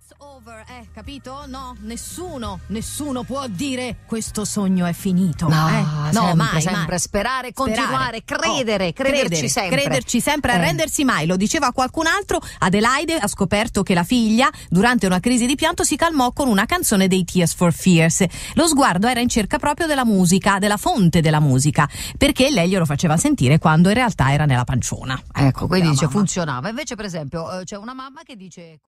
It's over, eh, capito? No, nessuno, nessuno può dire questo sogno è finito. No, eh? no sempre, mai, sempre mai. sperare, continuare, oh, credere, oh, crederci credere, sempre. Crederci sempre, eh. arrendersi mai. Lo diceva qualcun altro, Adelaide ha scoperto che la figlia, durante una crisi di pianto, si calmò con una canzone dei Tears for Fears. Lo sguardo era in cerca proprio della musica, della fonte della musica, perché lei glielo faceva sentire quando in realtà era nella panciona. Ecco, quindi ecco, dice mamma. funzionava. Invece, per esempio, eh, c'è una mamma che dice...